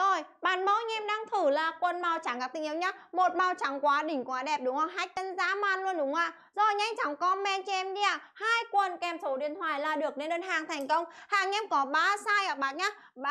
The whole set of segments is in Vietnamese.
Rồi, bạn mẫu như em đang thử là quần màu trắng các tình yêu nhá. Một màu trắng quá đỉnh quá đẹp đúng không? Hai chân dã man luôn đúng không ạ? Rồi nhanh chóng comment cho em đi ạ. À. Hai quần kèm số điện thoại là được lên đơn hàng thành công. Hàng em có 3 size ạ à, bạn nhá. Bà,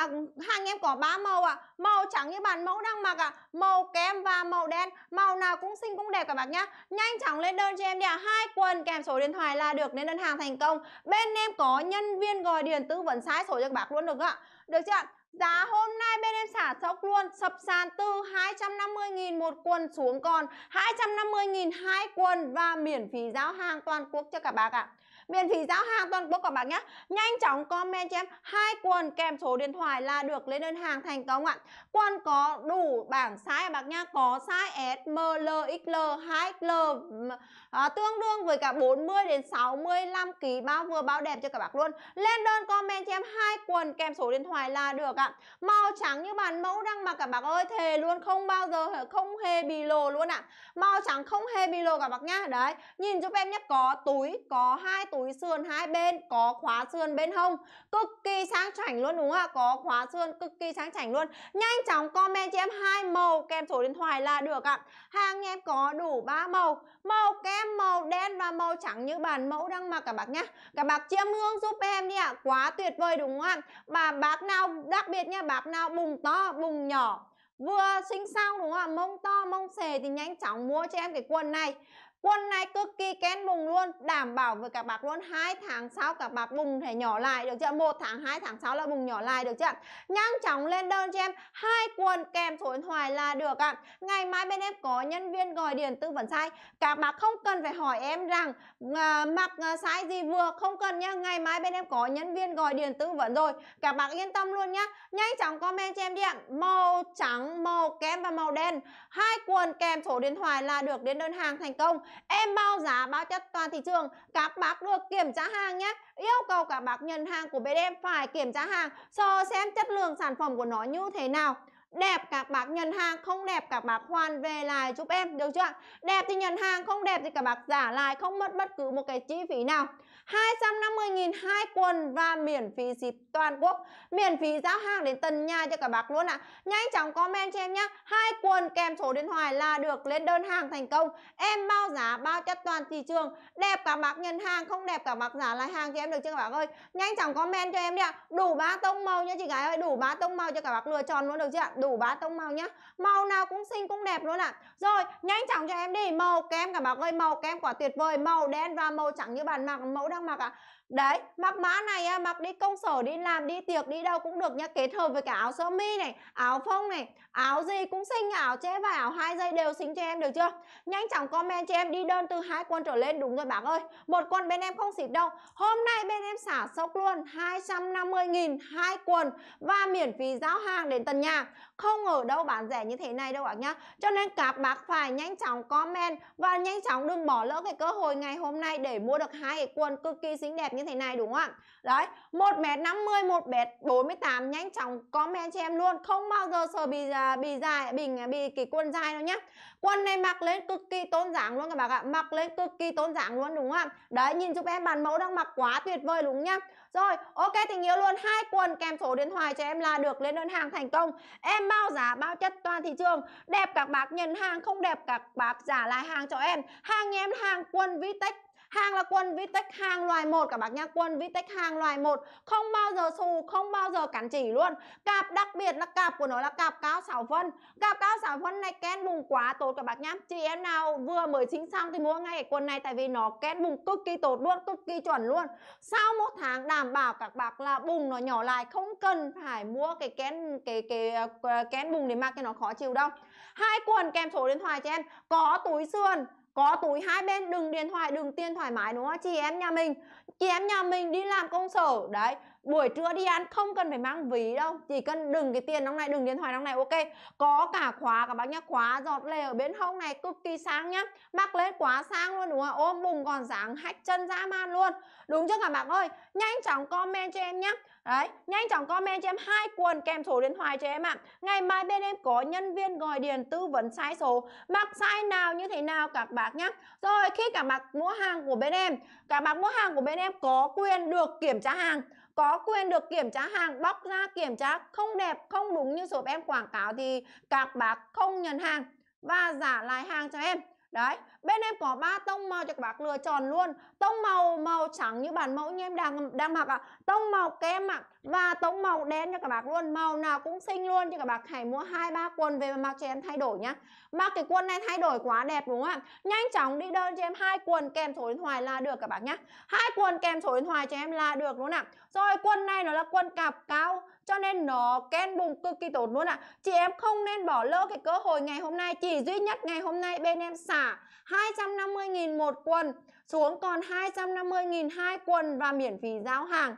hàng em có 3 màu ạ. À. Màu trắng như bạn mẫu đang mặc ạ, à. màu kem và màu đen. Màu nào cũng xinh cũng đẹp cả bạn nhá. Nhanh chóng lên đơn cho em đi ạ. À. Hai quần kèm số điện thoại là được lên đơn hàng thành công. Bên em có nhân viên gọi điện tư vấn size số cho các bạn luôn được ạ. Được chưa ạ? Giá dạ, hôm nay bên em xả sốc luôn Sập sàn từ 250.000 một quần xuống còn 250.000 hai quần Và miễn phí giao hàng toàn quốc cho cả bác ạ à. Miễn phí giao hàng toàn quốc các bác nhé Nhanh chóng comment cho em hai quần kèm số điện thoại là được lên đơn hàng thành công ạ à. Quần có đủ bảng size bác nhá Có size S, M, L, XL, 2XL à, Tương đương với cả 40 đến 65 kg bao vừa bao đẹp cho cả bác luôn Lên đơn comment cho em hai quần kèm số điện thoại là được ạ màu trắng như bản mẫu đang mặc cả bác ơi thề luôn không bao giờ không hề bị lồ luôn ạ màu trắng không hề bị lồ cả bác nhá đấy nhìn giúp em nhé có túi có hai túi sườn hai bên có khóa sườn bên hông cực kỳ sang chảnh luôn đúng không ạ có khóa sườn cực kỳ sang chảnh luôn nhanh chóng comment cho em hai màu kèm số điện thoại là được ạ hàng em có đủ ba màu màu kem màu đen và màu trắng như bản mẫu đang mặc cả bác nhá cả bác chiêm hương giúp em đi ạ quá tuyệt vời đúng không ạ mà bác nào đắc biệt nha bạp nào bùng to bùng nhỏ vừa sinh xong đúng không ạ mông to mông xề thì nhanh chóng mua cho em cái quần này Quân này cực kỳ kén bùng luôn Đảm bảo với các bác luôn hai tháng sau các bác bùng thể nhỏ lại được chưa một tháng hai tháng sau là bùng nhỏ lại được chưa Nhanh chóng lên đơn cho em hai quần kèm số điện thoại là được ạ à. Ngày mai bên em có nhân viên gọi điện tư vấn sai Các bác không cần phải hỏi em rằng à, mặc à, size gì vừa Không cần nhá Ngày mai bên em có nhân viên gọi điện tư vấn rồi Các bác yên tâm luôn nhá Nhanh chóng comment cho em đi ạ Màu trắng, màu kem và màu đen hai quần kèm số điện thoại là được đến đơn hàng thành công em bao giá bao chất toàn thị trường các bác được kiểm tra hàng nhé yêu cầu các bác nhận hàng của bên em phải kiểm tra hàng so xem chất lượng sản phẩm của nó như thế nào đẹp các bác nhận hàng không đẹp các bác hoàn về lại giúp em được chưa đẹp thì nhận hàng không đẹp thì các bác giả lại không mất bất cứ một cái chi phí nào 250.000 hai quần và miễn phí ship toàn quốc miễn phí giao hàng đến tận nhà cho các bác luôn ạ à. nhanh chóng comment cho em nhé hai quần kèm số điện thoại là được lên đơn hàng thành công em bao giá bao chất toàn thị trường đẹp cả bác nhân hàng không đẹp cả bác giả lại hàng cho em được chưa các bác ơi nhanh chóng comment cho em đi ạ à. đủ ba tông màu nha chị gái ơi đủ ba tông màu cho các bác lựa chọn luôn được chưa ạ à? đủ ba tông màu nhá màu nào cũng xinh cũng đẹp luôn ạ rồi nhanh chóng cho em đi màu kem cả bác ơi màu kem quả tuyệt vời màu đen và màu trắng như bàn mặc mẫu đang 干嘛吧？Đấy, mặc mã này á, mặc đi công sở, đi làm, đi tiệc, đi đâu cũng được nha Kết hợp với cả áo sơ mi này, áo phông này Áo gì cũng xinh, áo che và áo hai dây đều xinh cho em được chưa Nhanh chóng comment cho em đi đơn từ hai quân trở lên Đúng rồi bác ơi, một quần bên em không xịt đâu Hôm nay bên em xả sốc luôn 250 nghìn hai quần Và miễn phí giao hàng đến tận nhà Không ở đâu bán rẻ như thế này đâu bác nhá Cho nên các bác phải nhanh chóng comment Và nhanh chóng đừng bỏ lỡ cái cơ hội ngày hôm nay Để mua được hai cái quần cực kỳ xinh đẹp như thế này đúng không ạ đấy một mét năm mươi một mét bốn mươi tám nhanh chóng comment cho em luôn không bao giờ sợ bị à, bị dài bình bị à, bì cái quần dài đâu nhá quần này mặc lên cực kỳ tôn dáng luôn các bạn ạ mặc lên cực kỳ tôn dáng luôn đúng không ạ đấy nhìn giúp em bản mẫu đang mặc quá tuyệt vời đúng nhá rồi ok tình yêu luôn hai quần kèm số điện thoại cho em là được lên đơn hàng thành công em bao giá bao chất toàn thị trường đẹp các bác nhận hàng không đẹp các bác giả lại hàng cho em hàng em hàng quần vitex hàng là quần Vitex hàng loài một các bác nhá quần Vitex hàng loài một không bao giờ xù không bao giờ cản chỉ luôn cạp đặc biệt là cạp của nó là cạp cao 6 phân cạp cao 6 phân này kén bùng quá tốt các bác nhá chị em nào vừa mới chính xong thì mua ngay cái quần này tại vì nó kén bùng cực kỳ tốt luôn cực kỳ chuẩn luôn sau một tháng đảm bảo các bác là bùng nó nhỏ lại không cần phải mua cái kén cái cái, cái ờ, kén bùng để mặc cái nó khó chịu đâu hai quần kèm số điện thoại cho em có túi sườn có túi hai bên đừng điện thoại đừng tiền thoải mái đúng không chị em nhà mình chị em nhà mình đi làm công sở đấy buổi trưa đi ăn không cần phải mang ví đâu chỉ cần đừng cái tiền trong này đừng điện thoại trong này ok có cả khóa cả bác nhá khóa giọt lề ở bên hông này cực kỳ sáng nhá mắc lên quá sang luôn đúng không ôm bụng còn dáng hách chân dã man luôn đúng chưa cả bạn ơi nhanh chóng comment cho em nhá Đấy, nhanh chóng comment cho em hai quần kèm số điện thoại cho em ạ. Ngày mai bên em có nhân viên gọi điện tư vấn sai số, mặc sai nào như thế nào các bác nhé. Rồi khi cả mặc mua hàng của bên em, cả bác mua hàng của bên em có quyền được kiểm tra hàng có quyền được kiểm tra hàng bóc ra kiểm tra không đẹp không đúng như shop em quảng cáo thì các bác không nhận hàng và giả lại hàng cho em Đấy, bên em có ba tông màu cho các bác lựa chọn luôn. Tông màu màu trắng như bản mẫu như em đang đang mặc ạ. À. Tông màu kem ạ, à và tông màu đen cho các bác luôn màu nào cũng xinh luôn cho các bác hãy mua hai ba quần về mặc cho em thay đổi nhá mặc cái quần này thay đổi quá đẹp đúng không ạ nhanh chóng đi đơn cho em hai quần kèm số điện thoại là được các bác nhá hai quần kèm số điện thoại cho em là được luôn ạ rồi quần này nó là quần cạp cao cho nên nó ken bùng cực kỳ tốt luôn ạ chị em không nên bỏ lỡ cái cơ hội ngày hôm nay chỉ duy nhất ngày hôm nay bên em xả 250.000 một quần xuống còn 250.000 hai quần và miễn phí giao hàng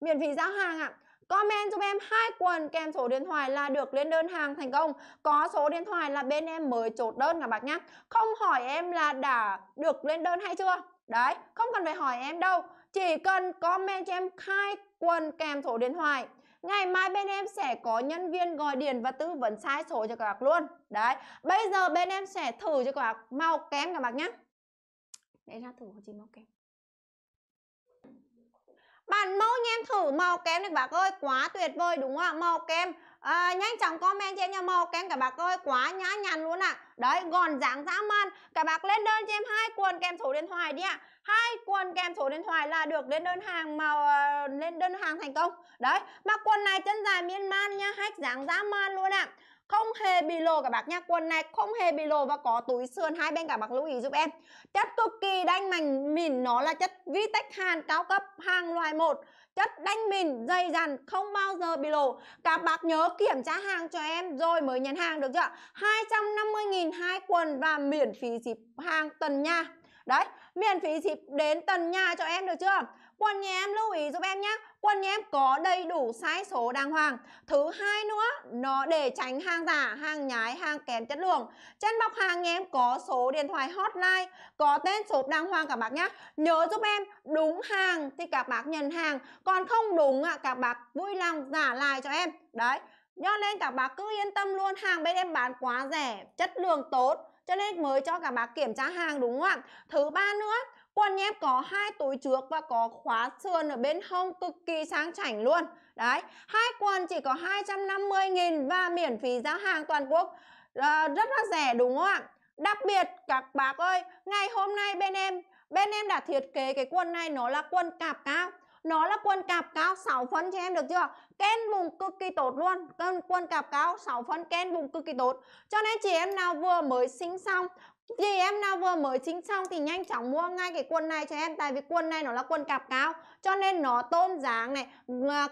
miễn phí giao hàng ạ. Comment giúp em hai quần kèm số điện thoại là được lên đơn hàng thành công. Có số điện thoại là bên em mới chốt đơn các bác nhé. Không hỏi em là đã được lên đơn hay chưa. Đấy, không cần phải hỏi em đâu. Chỉ cần comment cho em hai quần kèm số điện thoại. Ngày mai bên em sẽ có nhân viên gọi điện và tư vấn sai số cho các bạn luôn. Đấy, bây giờ bên em sẽ thử cho các bạn màu kem các bác nhé. Để ra thử có gì màu kem. Bạn mẫu nhà em thử màu kem này bác ơi, quá tuyệt vời đúng không ạ? Màu kem à, nhanh chóng comment cho em nha màu kem cả bác ơi quá nhã nhặn luôn ạ đấy gọn dáng dã man cả bác lên đơn cho em hai quần kem số điện thoại đi ạ hai quần kem số điện thoại là được lên đơn hàng màu ờ, lên đơn hàng thành công đấy mặc quần này chân dài miên man nha hách dáng dã man luôn ạ không hề bị lộ các bác nhá quần này không hề bị lộ và có túi sườn hai bên các bác lưu ý giúp em chất cực kỳ đanh mảnh mịn nó là chất vitex hàn cao cấp hàng loại một chất đanh mịn dày dặn không bao giờ bị lộ các bác nhớ kiểm tra hàng cho em rồi mới nhận hàng được chưa 250.000 hai quần và miễn phí ship hàng tuần nha đấy miễn phí ship đến tuần nhà cho em được chưa quần nhà em lưu ý giúp em nhé Quân em có đầy đủ sai số đàng hoàng. Thứ hai nữa, nó để tránh hàng giả, hàng nhái, hàng kém chất lượng. Trên bọc hàng em có số điện thoại hotline, có tên số đàng hoàng các bác nhé. Nhớ giúp em đúng hàng thì các bác nhận hàng, còn không đúng ạ các bác vui lòng giả lại cho em. Đấy. do nên các bác cứ yên tâm luôn, hàng bên em bán quá rẻ, chất lượng tốt, cho nên mới cho cả bác kiểm tra hàng đúng không ạ? Thứ ba nữa, Quần nhép có hai túi trước và có khóa sườn ở bên hông cực kỳ sang chảnh luôn. Đấy, hai quần chỉ có 250.000 và miễn phí giao hàng toàn quốc. À, rất là rẻ đúng không ạ? Đặc biệt các bác ơi, ngày hôm nay bên em bên em đã thiết kế cái quần này nó là quần cạp cao. Nó là quần cạp cao 6 phân cho em được chưa? Ken vùng cực kỳ tốt luôn. Quần, cạp cao 6 phân ken vùng cực kỳ tốt. Cho nên chị em nào vừa mới sinh xong gì em nào vừa mới chính xong thì nhanh chóng mua ngay cái quần này cho em tại vì quần này nó là quần cạp cao cho nên nó tôn dáng này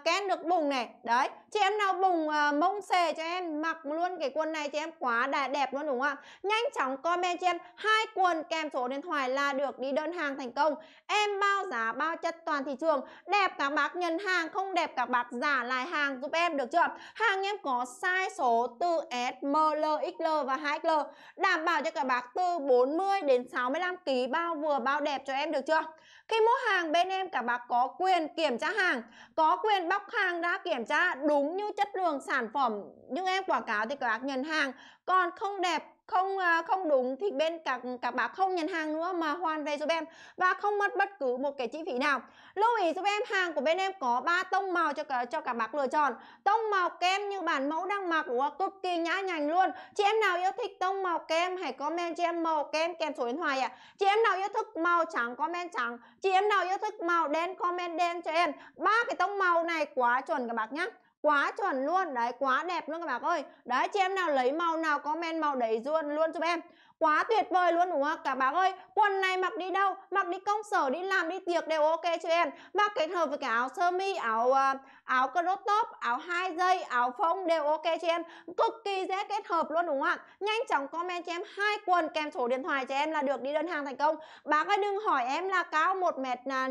kén được bùng này đấy chị em nào bùng uh, ờ, mông xề cho em mặc luôn cái quần này cho em quá đã đẹp luôn đúng không ạ nhanh chóng comment cho em hai quần kèm số điện thoại là được đi đơn hàng thành công em bao giá bao chất toàn thị trường đẹp các bác nhận hàng không đẹp các bác giả lại hàng giúp em được chưa hàng em có size số từ S M L XL và 2L đảm bảo cho các bác từ từ 40 đến 65 kg bao vừa bao đẹp cho em được chưa? Khi mua hàng bên em cả bác có quyền kiểm tra hàng, có quyền bóc hàng đã kiểm tra đúng như chất lượng sản phẩm. Nhưng em quảng cáo thì các bác nhận hàng, còn không đẹp không ờ, không đúng thì bên các các bác không nhận hàng nữa mà hoàn về giúp em và không mất bất cứ một cái chi phí nào lưu ý giúp em hàng của bên em có ba tông màu cho cả, cho các bác lựa chọn tông màu kem như bản mẫu đang mặc của cực kỳ nhã nhành luôn chị em nào yêu thích tông màu kem hãy comment cho em màu kem kèm số điện thoại ạ à. chị em nào yêu thích màu trắng comment trắng chị em nào yêu thích màu đen comment đen cho em ba cái tông màu này quá chuẩn các bác nhé quá chuẩn luôn đấy quá đẹp luôn các bạn ơi đấy chị em nào lấy màu nào comment màu đấy luôn luôn giúp em quá tuyệt vời luôn đúng không Cả bác ơi, quần này mặc đi đâu? Mặc đi công sở, đi làm, đi tiệc đều ok cho em. Mặc kết hợp với cái áo sơ mi, áo ờ, áo crop top, áo hai dây, áo phông đều ok cho em. Cực kỳ dễ kết hợp luôn đúng không ạ? Nhanh chóng comment cho em hai quần kèm số điện thoại cho em là được đi đơn hàng thành công. Bác ơi đừng hỏi em là cao 1 m à,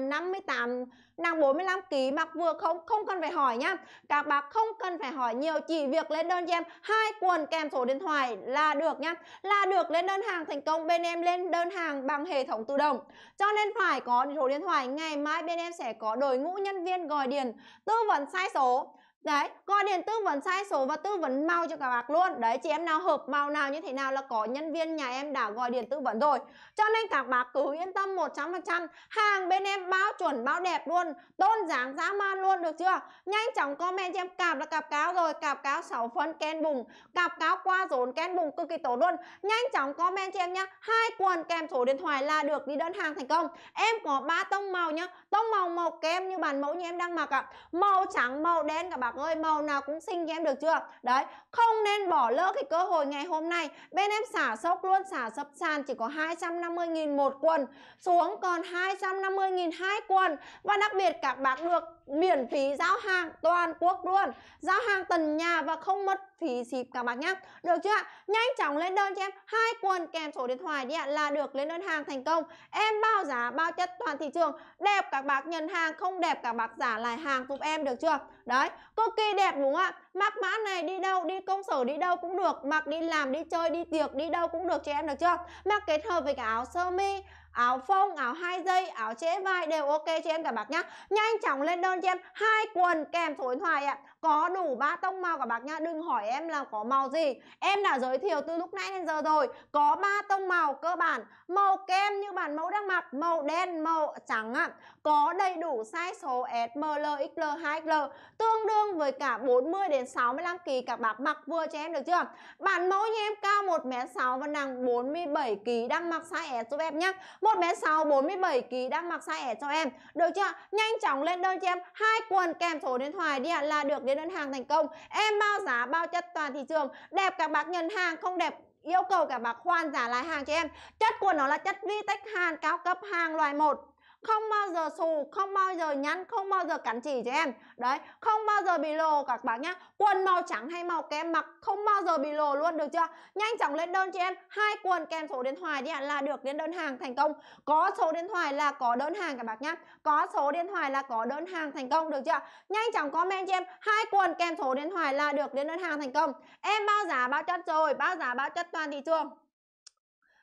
tám, nặng 45 kg mặc vừa không không cần phải hỏi nhá. Các bác không cần phải hỏi nhiều chỉ việc lên đơn cho em hai quần kèm số điện thoại là được nhá. Là được lên đơn đơn hàng thành công bên em lên đơn hàng bằng hệ thống tự động cho nên phải có số điện thoại ngày mai bên em sẽ có đội ngũ nhân viên gọi điện tư vấn sai số Đấy, gọi điện tư vấn sai số và tư vấn màu cho các bác luôn Đấy, chị em nào hợp màu nào như thế nào là có nhân viên nhà em đã gọi điện tư vấn rồi Cho nên các bác cứ yên tâm 100% Hàng bên em bao chuẩn, bao đẹp luôn Tôn dáng dã man luôn, được chưa? Nhanh chóng comment cho em cạp là cạp cáo rồi Cạp cáo 6 phân ken bùng Cạp cáo qua rốn ken bùng cực kỳ tốt luôn Nhanh chóng comment cho em nhá hai quần kèm số điện thoại là được đi đơn hàng thành công Em có ba tông màu nhá Tông màu màu kem như bản mẫu như em đang mặc ạ à. Màu trắng, màu đen các bác ơi màu nào cũng xinh cho em được chưa đấy không nên bỏ lỡ cái cơ hội ngày hôm nay bên em xả sốc luôn xả sập sàn chỉ có 250.000 một quần xuống còn 250.000 hai quần và đặc biệt các bác được miễn phí giao hàng toàn quốc luôn giao hàng tận nhà và không mất phí ship các bạn nhé, được chưa nhanh chóng lên đơn cho em hai quần kèm số điện thoại đi ạ là được lên đơn hàng thành công em bao giá bao chất toàn thị trường đẹp các bác nhận hàng không đẹp các bác giả lại hàng giúp em được chưa đấy cực kỳ đẹp đúng không ạ mắc mã này đi đâu đi công sở đi đâu cũng được mặc đi làm đi chơi đi tiệc đi đâu cũng được cho em được chưa mặc kết hợp với cả áo sơ mi áo phông áo hai dây áo trễ vai đều ok cho em cả bạc nhá nhanh chóng lên đơn cho em hai quần kèm số điện thoại ạ có đủ ba tông màu cả bác nhá đừng hỏi em là có màu gì em đã giới thiệu từ lúc nãy đến giờ rồi có ba tông màu cơ bản màu kem như bản mẫu đang mặc màu đen màu trắng ạ có đầy đủ size số S, M L XL, 2XL tương đương với cả 40 đến 65 kg các bác mặc vừa cho em được chưa bản mẫu như em cao 1m6 và nặng 47 kg đang mặc size S giúp em nhé 1m6 47 kg đang mặc size S cho em được chưa nhanh chóng lên đơn cho em hai quần kèm số điện thoại đi ạ là được đến đến đơn hàng thành công em bao giá bao chất toàn thị trường đẹp cả bác nhận hàng không đẹp yêu cầu cả bác khoan giả lại hàng cho em chất của nó là chất Vitex Hàn cao cấp hàng loại 1 không bao giờ xù không bao giờ nhăn không bao giờ cắn chỉ cho em đấy không bao giờ bị lồ các bác nhá quần màu trắng hay màu kem mặc không bao giờ bị lồ luôn được chưa nhanh chóng lên đơn cho em hai quần kèm số điện thoại đi ạ là được lên đơn hàng thành công có số điện thoại là có đơn hàng các bác nhá có số điện thoại là có đơn hàng thành công được chưa nhanh chóng comment cho em hai quần kèm số điện thoại là được lên đơn hàng thành công em bao giá bao chất rồi bao giá bao chất toàn thị trường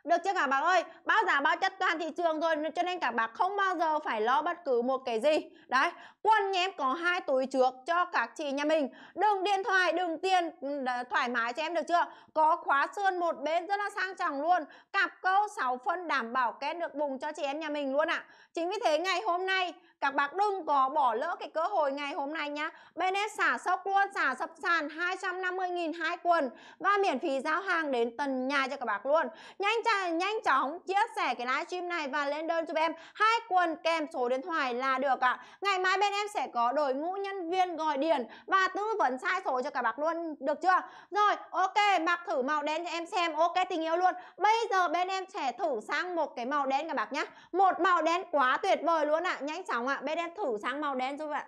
được chưa cả bác ơi báo giá báo chất toàn thị trường rồi cho nên cả bác không bao giờ phải lo bất cứ một cái gì đấy quần nhà em có hai túi trước cho các chị nhà mình đừng điện thoại đừng tiền ừ, thoải mái cho em được chưa có khóa sơn một bên rất là sang trọng luôn cặp câu 6 phân đảm bảo kết được bùng cho chị em nhà mình luôn ạ à. chính vì thế ngày hôm nay các bác đừng có bỏ lỡ cái cơ hội ngày hôm nay nhá bên em xả sốc luôn xả sập sàn 250.000 hai quần và miễn phí giao hàng đến tận nhà cho các bác luôn nhanh chóng nhanh chóng chia sẻ cái livestream này và lên đơn cho em hai quần kèm số điện thoại là được ạ à. ngày mai bên em sẽ có đội ngũ nhân viên gọi điện và tư vấn sai số cho các bác luôn được chưa rồi ok mặc thử màu đen cho em xem ok tình yêu luôn bây giờ bên em sẽ thử sang một cái màu đen các bác nhá một màu đen quá tuyệt vời luôn ạ à. nhanh chóng ạ à ạ? Bên em thử sang màu đen giúp bạn.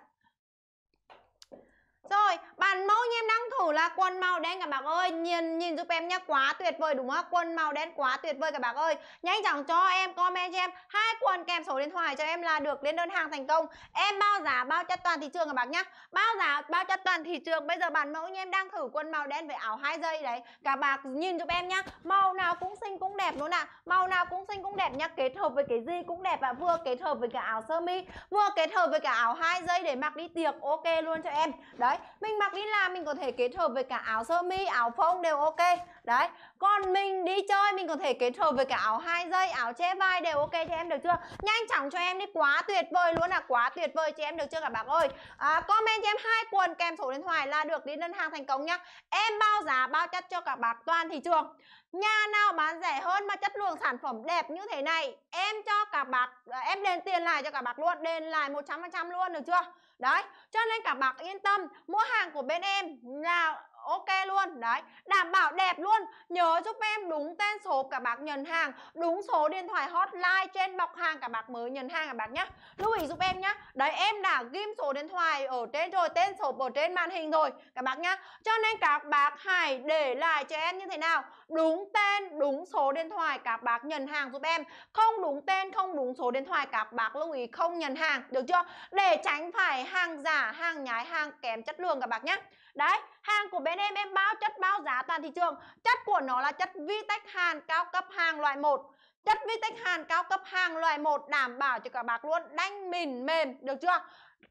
Rồi, bản mẫu như em đang thử là quần màu đen các bạn ơi Nhìn nhìn giúp em nhá, quá tuyệt vời đúng không Quần màu đen quá tuyệt vời các bạn ơi Nhanh chóng cho em comment cho em hai quần kèm số điện thoại cho em là được lên đơn hàng thành công Em bao giá bao chất toàn thị trường các bạn nhá Bao giá bao chất toàn thị trường Bây giờ bản mẫu như em đang thử quần màu đen với áo hai dây đấy Các bạn nhìn giúp em nhá Màu nào cũng xinh cũng đẹp luôn ạ à. Màu nào cũng xinh cũng đẹp nhá Kết hợp với cái gì cũng đẹp và Vừa kết hợp với cả áo sơ mi Vừa kết hợp với cả áo hai dây để mặc đi tiệc ok luôn cho em Đấy đấy mình mặc đi làm mình có thể kết hợp với cả áo sơ mi áo phông đều ok đấy còn mình đi chơi mình có thể kết hợp với cả áo hai dây áo che vai đều ok cho em được chưa nhanh chóng cho em đi quá tuyệt vời luôn là quá tuyệt vời cho em được chưa cả bạn ơi à, comment cho em hai quần kèm sổ điện thoại là được đi đơn hàng thành công nhá em bao giá bao chất cho cả bạn toàn thị trường Nhà nào bán rẻ hơn mà chất lượng sản phẩm đẹp như thế này Em cho cả bạc à, Em đền tiền lại cho cả bạc luôn Đền lại 100% luôn được chưa Đấy cho nên cả bạc yên tâm Mua hàng của bên em là ok luôn Đấy đảm bảo đẹp luôn Nhớ giúp em đúng tên số cả bạc nhận hàng Đúng số điện thoại hotline trên bọc hàng cả bạc mới nhận hàng cả bạc nhé Lưu ý giúp em nhé Đấy em đã ghim số điện thoại ở trên rồi Tên số ở trên màn hình rồi Cả bạc nhá Cho nên các bạc hãy để lại cho em như thế nào đúng tên đúng số điện thoại các bác nhận hàng giúp em không đúng tên không đúng số điện thoại các bác lưu ý không nhận hàng được chưa để tránh phải hàng giả hàng nhái hàng kém chất lượng các bác nhé đấy hàng của bên em em bao chất bao giá toàn thị trường chất của nó là chất Vitec Hàn cao cấp hàng loại 1 chất Vitec Hàn cao cấp hàng loại 1 đảm bảo cho các bác luôn đánh mịn mềm được chưa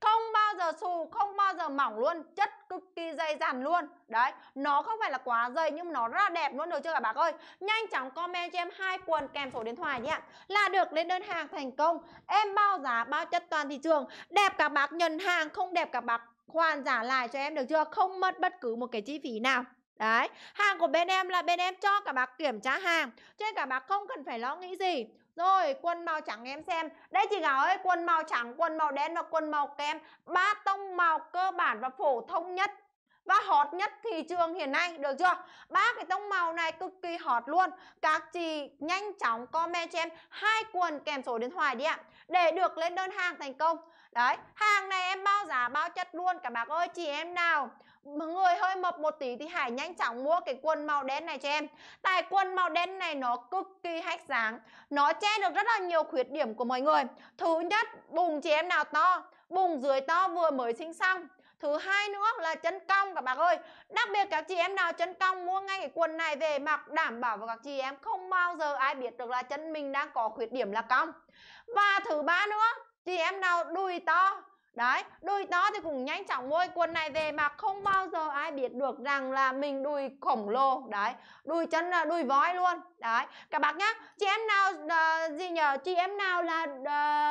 không bao giờ xù không bao giờ mỏng luôn chất cực kỳ dày dặn luôn đấy nó không phải là quá dày nhưng nó rất đẹp luôn được chưa cả bác ơi nhanh chóng comment cho em hai quần kèm số điện thoại nhé là được lên đơn hàng thành công em bao giá bao chất toàn thị trường đẹp cả bác nhận hàng không đẹp cả bác hoàn giả lại cho em được chưa không mất bất cứ một cái chi phí nào Đấy, hàng của bên em là bên em cho cả bác kiểm tra hàng Cho nên cả bác không cần phải lo nghĩ gì rồi quần màu trắng em xem Đây chị gái ơi quần màu trắng, quần màu đen và quần màu kem ba tông màu cơ bản và phổ thông nhất và hot nhất thị trường hiện nay được chưa ba cái tông màu này cực kỳ hot luôn các chị nhanh chóng comment cho em hai quần kèm số điện thoại đi ạ để được lên đơn hàng thành công đấy hàng này em bao giá bao chất luôn cả bác ơi chị em nào người hơi mập một tí thì hãy nhanh chóng mua cái quần màu đen này cho em tại quần màu đen này nó cực kỳ hách dáng nó che được rất là nhiều khuyết điểm của mọi người thứ nhất bùng chị em nào to bùng dưới to vừa mới sinh xong Thứ hai nữa là chân cong các bác ơi Đặc biệt các chị em nào chân cong mua ngay cái quần này về mặc Đảm bảo với các chị em không bao giờ ai biết được là chân mình đang có khuyết điểm là cong Và thứ ba nữa Chị em nào đùi to Đấy, đùi to thì cũng nhanh chóng mua quần này về mà không bao giờ ai biết được rằng là mình đùi khổng lồ Đấy, đùi chân là đùi vói luôn Đấy, các bác nhá, chị em nào uh, gì nhờ, chị em nào là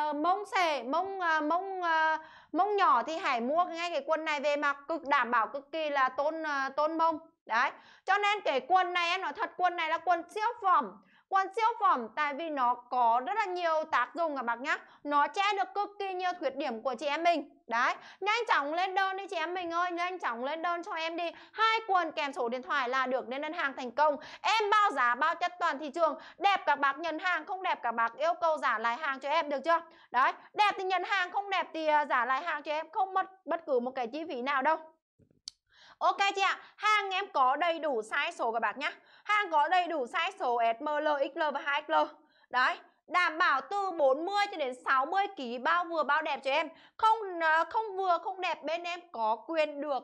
uh, mông xề, mông uh, mông uh, mông nhỏ thì hãy mua ngay cái quần này về mặc cực đảm bảo cực kỳ là tôn uh, tôn mông Đấy, cho nên cái quần này em nói thật quần này là quần siêu phẩm còn siêu phẩm tại vì nó có rất là nhiều tác dụng các bạn nhá. Nó che được cực kỳ nhiều khuyết điểm của chị em mình. Đấy, nhanh chóng lên đơn đi chị em mình ơi, nhanh chóng lên đơn cho em đi. Hai quần kèm số điện thoại là được đến đơn hàng thành công. Em bao giá bao chất toàn thị trường. Đẹp các bác nhận hàng, không đẹp các bác yêu cầu giả lại hàng cho em được chưa? Đấy, đẹp thì nhận hàng, không đẹp thì à, giả lại hàng cho em không mất bất cứ một cái chi phí nào đâu. Ok chị ạ, hàng em có đầy đủ size số các bạn nhé, Hàng có đầy đủ size số SML XL và 2XL. Đấy, đảm bảo từ 40 cho đến 60 kg bao vừa bao đẹp cho em. Không à, không vừa không đẹp bên em có quyền được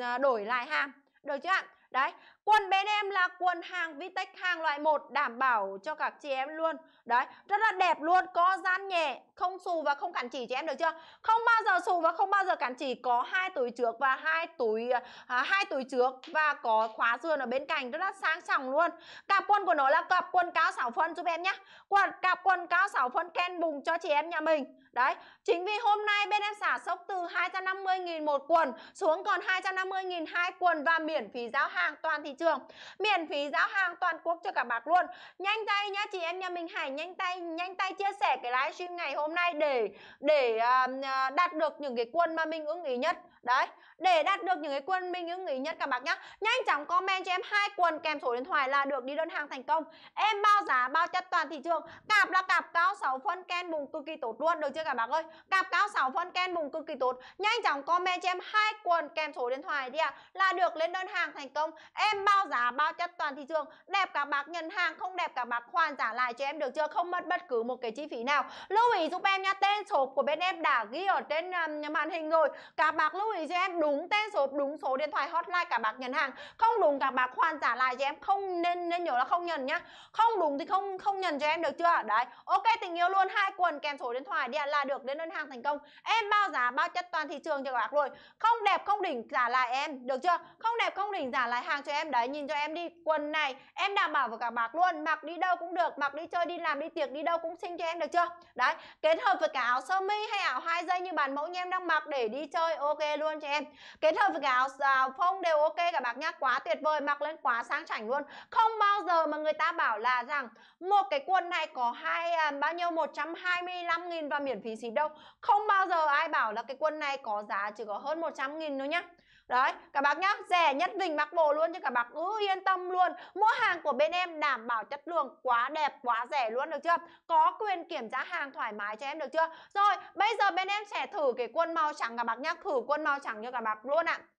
à, đổi lại hàng. Được chưa ạ? Đấy, quần bên em là quần hàng Vitex hàng loại 1 đảm bảo cho các chị em luôn. Đấy, rất là đẹp luôn, có gian nhẹ, không xù và không cản chỉ chị em được chưa? Không bao giờ xù và không bao giờ cản chỉ, có hai túi trước và hai túi à, hai túi trước và có khóa sườn ở bên cạnh rất là sang trọng luôn. Cặp quần của nó là cặp quần cao 6 phân giúp em nhé Quần cặp quần cao 6 phân ken bùng cho chị em nhà mình. Đấy, chính vì hôm nay bên em xả sốc từ 250.000 một quần xuống còn 250.000 hai quần và miễn phí giao hàng toàn thị trường. Miễn phí giao hàng toàn quốc cho cả bạc luôn. Nhanh tay nhá chị em nhà mình hãy nhanh tay nhanh tay chia sẻ cái livestream ngày hôm nay để để uh, đạt được những cái quần mà mình ưng ý nhất. Đấy, để đạt được những cái quần mình ưng ý nhất các bác nhá. Nhanh chóng comment cho em hai quần kèm số điện thoại là được đi đơn hàng thành công. Em bao giá bao chất toàn thị trường. Cạp là cạp cao 6 phân ken bùng cực kỳ tốt luôn được chưa tất cả bác ơi Cặp cao 6 phân ken bùng cực kỳ tốt Nhanh chóng comment cho em hai quần kèm số điện thoại đi ạ à, Là được lên đơn hàng thành công Em bao giá bao chất toàn thị trường Đẹp các bác nhận hàng không đẹp các bác hoàn trả lại cho em được chưa Không mất bất cứ một cái chi phí nào Lưu ý giúp em nha Tên số của bên em đã ghi ở trên um, màn hình rồi Các bác lưu ý cho em đúng tên số Đúng số điện thoại hotline các bác nhận hàng Không đúng các bác hoàn trả lại cho em Không nên nên nhớ là không nhận nhá Không đúng thì không không nhận cho em được chưa Đấy ok tình yêu luôn hai quần kèm số điện thoại đi ạ à, là được đến đơn hàng thành công em bao giá bao chất toàn thị trường cho các bác rồi không đẹp không đỉnh giả lại em được chưa không đẹp không đỉnh giả lại hàng cho em đấy nhìn cho em đi quần này em đảm bảo với các bác luôn mặc đi đâu cũng được mặc đi chơi đi làm đi tiệc đi đâu cũng xinh cho em được chưa đấy kết hợp với cả áo sơ mi hay áo hai dây như bản mẫu như em đang mặc để đi chơi ok luôn cho em kết hợp với cả áo, áo phông đều ok cả bác nhá quá tuyệt vời mặc lên quá sang chảnh luôn không bao giờ mà người ta bảo là rằng một cái quần này có hai à, bao nhiêu 125 000 và miễn phí xíp đâu Không bao giờ ai bảo là cái quân này có giá chỉ có hơn 100 nghìn nữa nhá Đấy, các bác nhá, rẻ nhất Vịnh Bắc Bộ luôn chứ các bác cứ yên tâm luôn Mua hàng của bên em đảm bảo chất lượng quá đẹp, quá rẻ luôn được chưa Có quyền kiểm tra hàng thoải mái cho em được chưa Rồi, bây giờ bên em sẽ thử cái quân màu trắng các bác nhá Thử quân màu trắng cho các bác luôn ạ à.